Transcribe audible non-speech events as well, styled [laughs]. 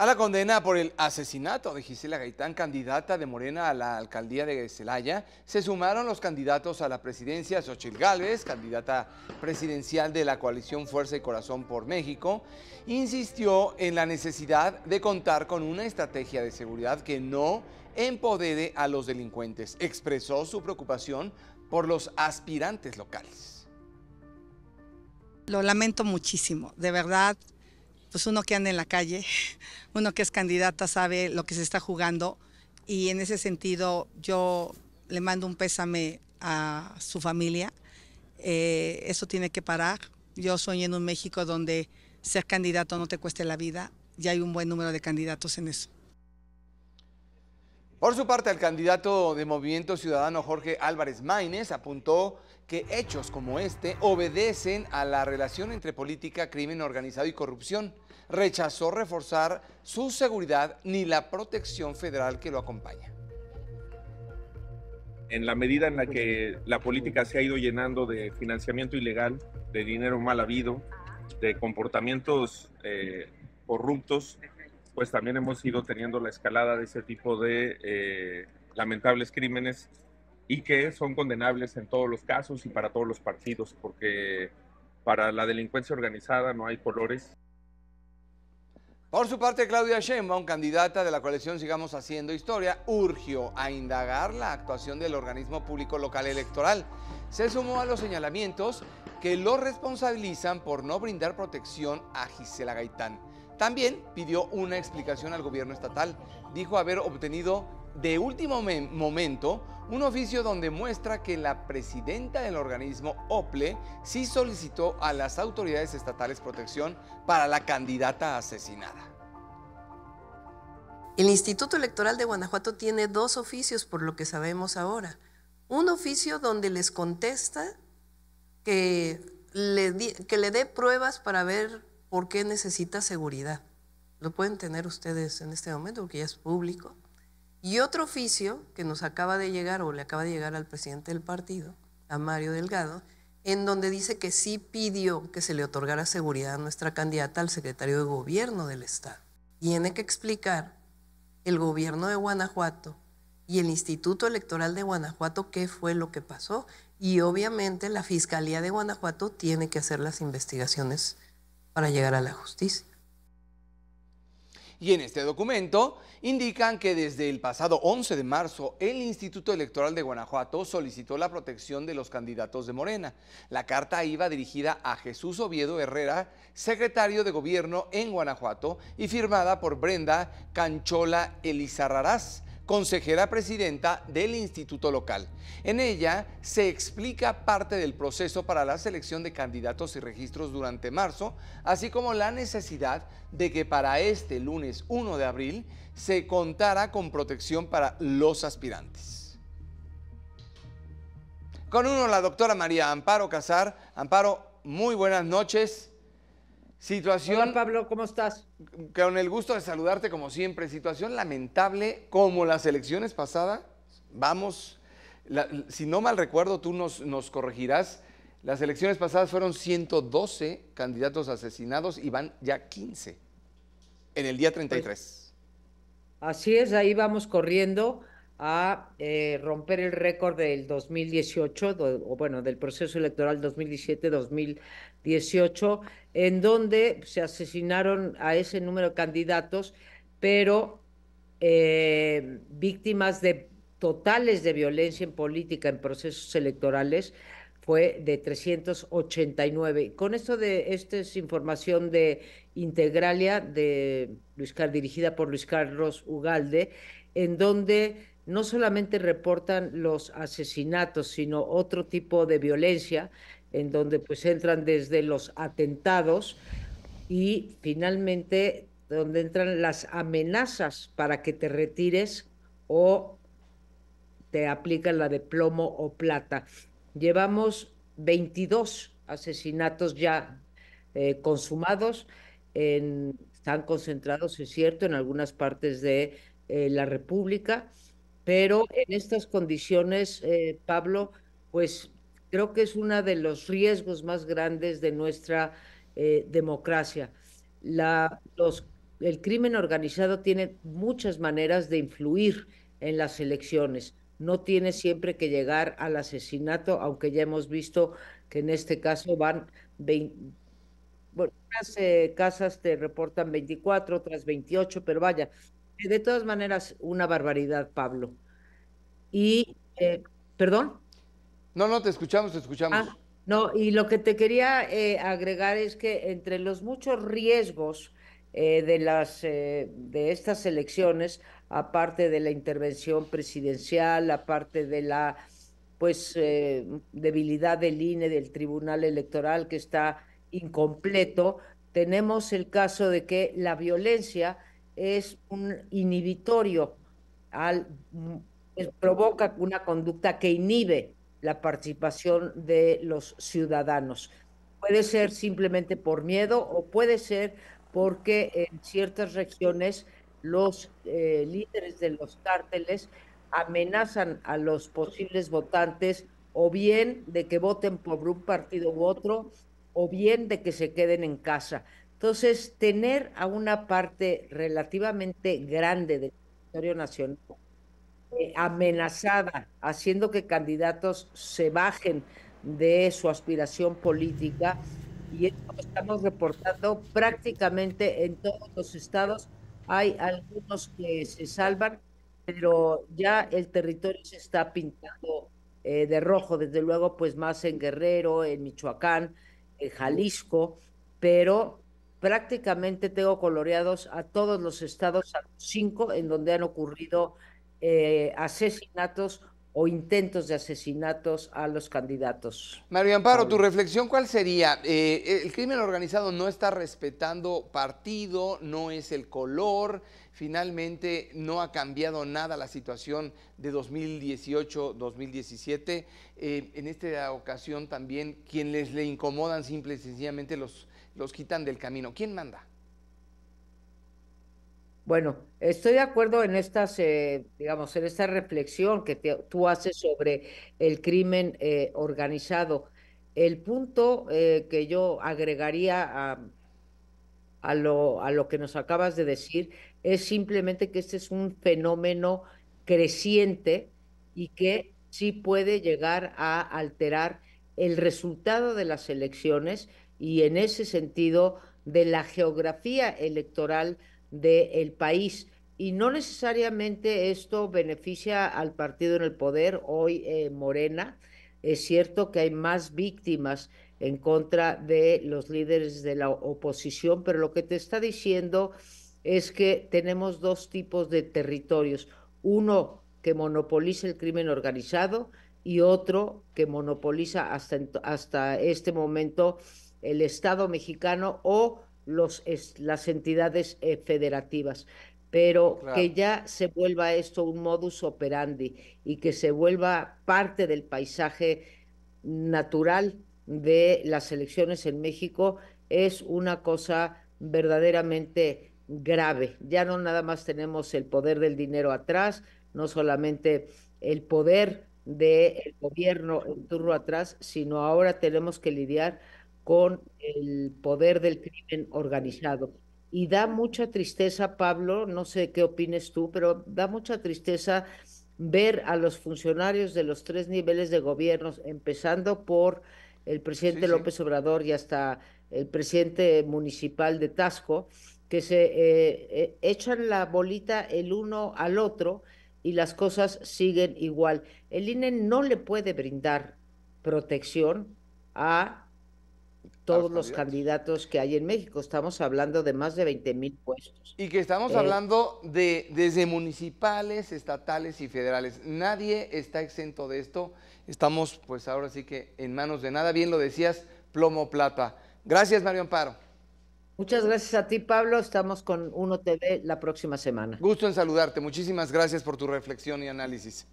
a la condena por el asesinato de Gisela Gaitán, candidata de Morena a la alcaldía de Celaya, se sumaron los candidatos a la presidencia Xochil Gálvez, candidata presidencial de la coalición Fuerza y Corazón por México, insistió en la necesidad de contar con una estrategia de seguridad que no empodere a los delincuentes. Expresó su preocupación por los aspirantes locales. Lo lamento muchísimo, de verdad, pues uno que anda en la calle, [laughs] uno que es candidata sabe lo que se está jugando y en ese sentido yo le mando un pésame a su familia. Eh, eso tiene que parar. Yo soy en un México donde ser candidato no te cueste la vida y hay un buen número de candidatos en eso. Por su parte, el candidato de Movimiento Ciudadano Jorge Álvarez Maínez apuntó que hechos como este obedecen a la relación entre política, crimen organizado y corrupción. Rechazó reforzar su seguridad ni la protección federal que lo acompaña. En la medida en la que la política se ha ido llenando de financiamiento ilegal, de dinero mal habido, de comportamientos eh, corruptos, pues también hemos ido teniendo la escalada de ese tipo de eh, lamentables crímenes y que son condenables en todos los casos y para todos los partidos, porque para la delincuencia organizada no hay colores. Por su parte, Claudia Sheinbaum, candidata de la coalición Sigamos Haciendo Historia, urgió a indagar la actuación del organismo público local electoral. Se sumó a los señalamientos que lo responsabilizan por no brindar protección a Gisela Gaitán. También pidió una explicación al gobierno estatal. Dijo haber obtenido de último momento un oficio donde muestra que la presidenta del organismo OPLE sí solicitó a las autoridades estatales protección para la candidata asesinada. El Instituto Electoral de Guanajuato tiene dos oficios por lo que sabemos ahora. Un oficio donde les contesta que le, que le dé pruebas para ver por qué necesita seguridad. Lo pueden tener ustedes en este momento porque ya es público. Y otro oficio que nos acaba de llegar o le acaba de llegar al presidente del partido, a Mario Delgado, en donde dice que sí pidió que se le otorgara seguridad a nuestra candidata al secretario de gobierno del Estado. Tiene que explicar el gobierno de Guanajuato y el Instituto Electoral de Guanajuato qué fue lo que pasó. Y obviamente la Fiscalía de Guanajuato tiene que hacer las investigaciones para llegar a la justicia. Y en este documento indican que desde el pasado 11 de marzo el Instituto Electoral de Guanajuato solicitó la protección de los candidatos de Morena. La carta iba dirigida a Jesús Oviedo Herrera, secretario de Gobierno en Guanajuato, y firmada por Brenda Canchola Elizarrarás, consejera presidenta del Instituto Local. En ella se explica parte del proceso para la selección de candidatos y registros durante marzo, así como la necesidad de que para este lunes 1 de abril se contara con protección para los aspirantes. Con uno la doctora María Amparo Casar. Amparo, muy buenas noches. Situación. Hola Pablo, ¿cómo estás? Con el gusto de saludarte como siempre. Situación lamentable como las elecciones pasadas. Vamos, si no mal recuerdo, tú nos, nos corregirás. Las elecciones pasadas fueron 112 candidatos asesinados y van ya 15 en el día 33. Pues, así es, ahí vamos corriendo a eh, romper el récord del 2018, o bueno, del proceso electoral 2017-2018, en donde se asesinaron a ese número de candidatos, pero eh, víctimas de totales de violencia en política en procesos electorales fue de 389. Con esto de esta es información de Integralia de Luis dirigida por Luis Carlos Ugalde, en donde no solamente reportan los asesinatos, sino otro tipo de violencia, en donde pues entran desde los atentados y finalmente donde entran las amenazas para que te retires o te aplican la de plomo o plata. Llevamos 22 asesinatos ya eh, consumados, están concentrados, es cierto, en algunas partes de eh, la República. Pero en estas condiciones, eh, Pablo, pues creo que es uno de los riesgos más grandes de nuestra eh, democracia. La, los, el crimen organizado tiene muchas maneras de influir en las elecciones. No tiene siempre que llegar al asesinato, aunque ya hemos visto que en este caso van 20, bueno, unas eh, casas te reportan 24, otras 28, pero vaya, de todas maneras, una barbaridad, Pablo. Y, eh, perdón. No, no, te escuchamos, te escuchamos. Ah, no, y lo que te quería eh, agregar es que entre los muchos riesgos eh, de, las, eh, de estas elecciones, aparte de la intervención presidencial, aparte de la pues eh, debilidad del INE, del Tribunal Electoral que está incompleto, tenemos el caso de que la violencia es un inhibitorio, al, provoca una conducta que inhibe la participación de los ciudadanos. Puede ser simplemente por miedo o puede ser porque en ciertas regiones los eh, líderes de los cárteles amenazan a los posibles votantes o bien de que voten por un partido u otro o bien de que se queden en casa. Entonces, tener a una parte relativamente grande del territorio nacional eh, amenazada, haciendo que candidatos se bajen de su aspiración política, y esto lo estamos reportando prácticamente en todos los estados. Hay algunos que se salvan, pero ya el territorio se está pintando eh, de rojo, desde luego, pues más en Guerrero, en Michoacán, en Jalisco, pero prácticamente tengo coloreados a todos los estados, a los cinco, en donde han ocurrido eh, asesinatos o intentos de asesinatos a los candidatos. María Amparo, tu reflexión cuál sería? Eh, el crimen organizado no está respetando partido, no es el color, finalmente no ha cambiado nada la situación de 2018-2017. Eh, en esta ocasión también quienes le incomodan simple y sencillamente los los quitan del camino. ¿Quién manda? Bueno, estoy de acuerdo en estas, eh, digamos, en esta reflexión que tú haces sobre el crimen eh, organizado. El punto eh, que yo agregaría a, a, lo, a lo que nos acabas de decir es simplemente que este es un fenómeno creciente y que sí puede llegar a alterar el resultado de las elecciones y en ese sentido de la geografía electoral del país. Y no necesariamente esto beneficia al partido en el poder, hoy eh, Morena. Es cierto que hay más víctimas en contra de los líderes de la oposición, pero lo que te está diciendo es que tenemos dos tipos de territorios. Uno que monopoliza el crimen organizado y otro que monopoliza hasta, hasta este momento el Estado mexicano o los, las entidades eh, federativas, pero que ya se vuelva esto un modus operandi y que se vuelva parte del paisaje natural de las elecciones en México es una cosa verdaderamente grave. Ya no nada más tenemos el poder del dinero atrás, no solamente el poder del gobierno en turno atrás, sino ahora tenemos que lidiar con el poder del crimen organizado. Y da mucha tristeza, Pablo, no sé qué opines tú, pero da mucha tristeza ver a los funcionarios de los tres niveles de gobiernos, empezando por el presidente López Obrador y hasta el presidente municipal de Tasco, que se eh, eh, echan la bolita el uno al otro y las cosas siguen igual. El INE no le puede brindar protección a todos los candidatos. que hay en México. Estamos hablando de más de 20 mil puestos. Y que estamos eh, hablando de desde municipales, estatales y federales. Nadie está exento de esto. Estamos, pues ahora sí que en manos de nada. Bien lo decías, plomo plata. Gracias, Mario Amparo. Muchas gracias a ti, Pablo. Estamos con Uno TV la próxima semana. Gusto en saludarte. Muchísimas gracias por tu reflexión y análisis.